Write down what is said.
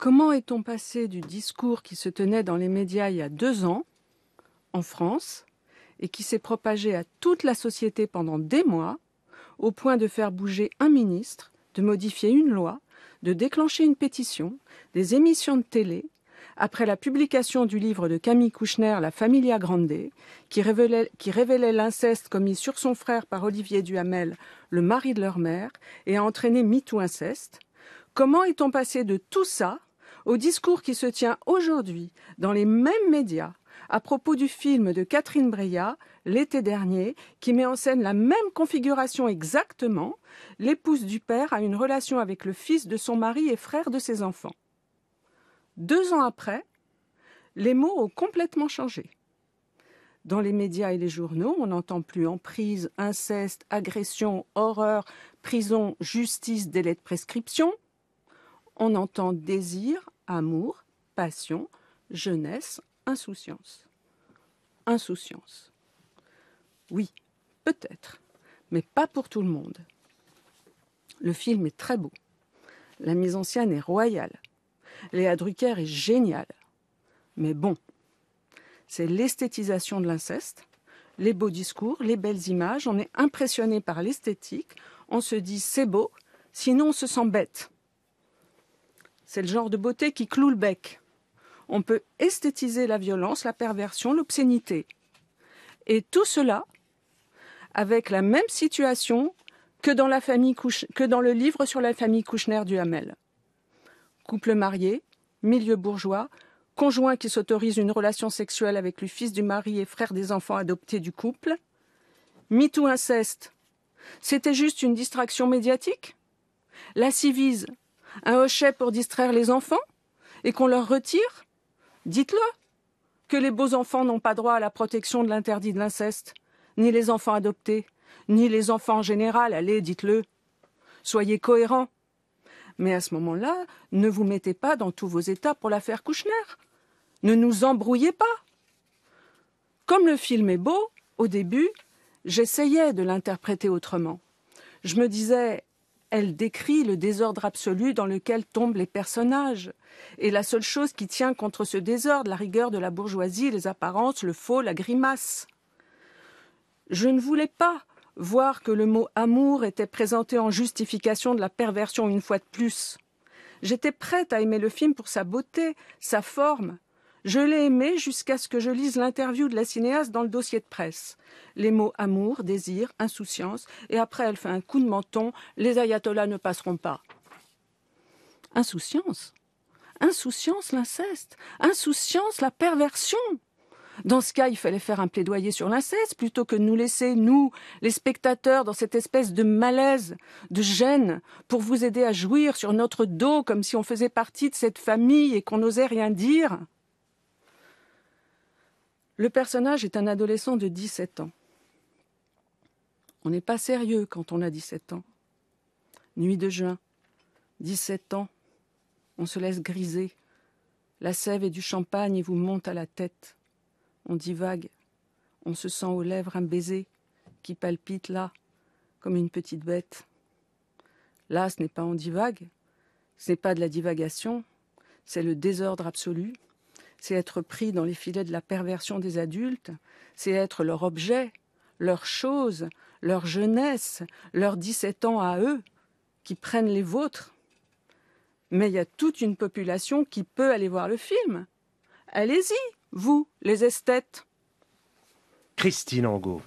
Comment est-on passé du discours qui se tenait dans les médias il y a deux ans, en France, et qui s'est propagé à toute la société pendant des mois, au point de faire bouger un ministre, de modifier une loi, de déclencher une pétition, des émissions de télé, après la publication du livre de Camille Kouchner, La Familia Grande, qui révélait, l'inceste commis sur son frère par Olivier Duhamel, le mari de leur mère, et a entraîné MeToo Inceste, comment est-on passé de tout ça au discours qui se tient aujourd'hui dans les mêmes médias à propos du film de Catherine Breillat, l'été dernier, qui met en scène la même configuration exactement. L'épouse du père a une relation avec le fils de son mari et frère de ses enfants. Deux ans après, les mots ont complètement changé. Dans les médias et les journaux, on n'entend plus emprise, inceste, agression, horreur, prison, justice, délai de prescription on entend désir, amour, passion, jeunesse, insouciance. Insouciance. Oui, peut-être, mais pas pour tout le monde. Le film est très beau. La mise en scène est royale. Léa Drucker est géniale. Mais bon, c'est l'esthétisation de l'inceste, les beaux discours, les belles images, on est impressionné par l'esthétique, on se dit c'est beau, sinon on se sent bête. C'est le genre de beauté qui cloue le bec. On peut esthétiser la violence, la perversion, l'obscénité. Et tout cela avec la même situation que dans, la famille que dans le livre sur la famille Kouchner du Hamel. Couple marié, milieu bourgeois, conjoint qui s'autorise une relation sexuelle avec le fils du mari et frère des enfants adoptés du couple. MeToo inceste, c'était juste une distraction médiatique La civise, un hochet pour distraire les enfants et qu'on leur retire Dites-le que les beaux enfants n'ont pas droit à la protection de l'interdit de l'inceste, ni les enfants adoptés, ni les enfants en général, allez, dites-le. Soyez cohérents. Mais à ce moment-là, ne vous mettez pas dans tous vos états pour l'affaire Kouchner. Ne nous embrouillez pas. Comme le film est beau, au début, j'essayais de l'interpréter autrement. Je me disais, elle décrit le désordre absolu dans lequel tombent les personnages. Et la seule chose qui tient contre ce désordre, la rigueur de la bourgeoisie, les apparences, le faux, la grimace. Je ne voulais pas voir que le mot amour était présenté en justification de la perversion une fois de plus. J'étais prête à aimer le film pour sa beauté, sa forme, je l'ai aimé jusqu'à ce que je lise l'interview de la cinéaste dans le dossier de presse. Les mots amour, désir, insouciance, et après elle fait un coup de menton, les ayatollahs ne passeront pas. Insouciance Insouciance l'inceste Insouciance la perversion dans ce cas, il fallait faire un plaidoyer sur l'inceste plutôt que nous laisser, nous, les spectateurs, dans cette espèce de malaise, de gêne, pour vous aider à jouir sur notre dos comme si on faisait partie de cette famille et qu'on n'osait rien dire. Le personnage est un adolescent de 17 ans. On n'est pas sérieux quand on a 17 ans. Nuit de juin, 17 ans, on se laisse griser. La sève et du champagne vous monte à la tête. On divague, on se sent aux lèvres un baiser qui palpite là, comme une petite bête. Là, ce n'est pas on divague, ce n'est pas de la divagation, c'est le désordre absolu c'est être pris dans les filets de la perversion des adultes, c'est être leur objet, leur chose, leur jeunesse, leurs dix-sept ans à eux, qui prennent les vôtres. Mais il y a toute une population qui peut aller voir le film. Allez-y, vous, les esthètes. Christine Angot.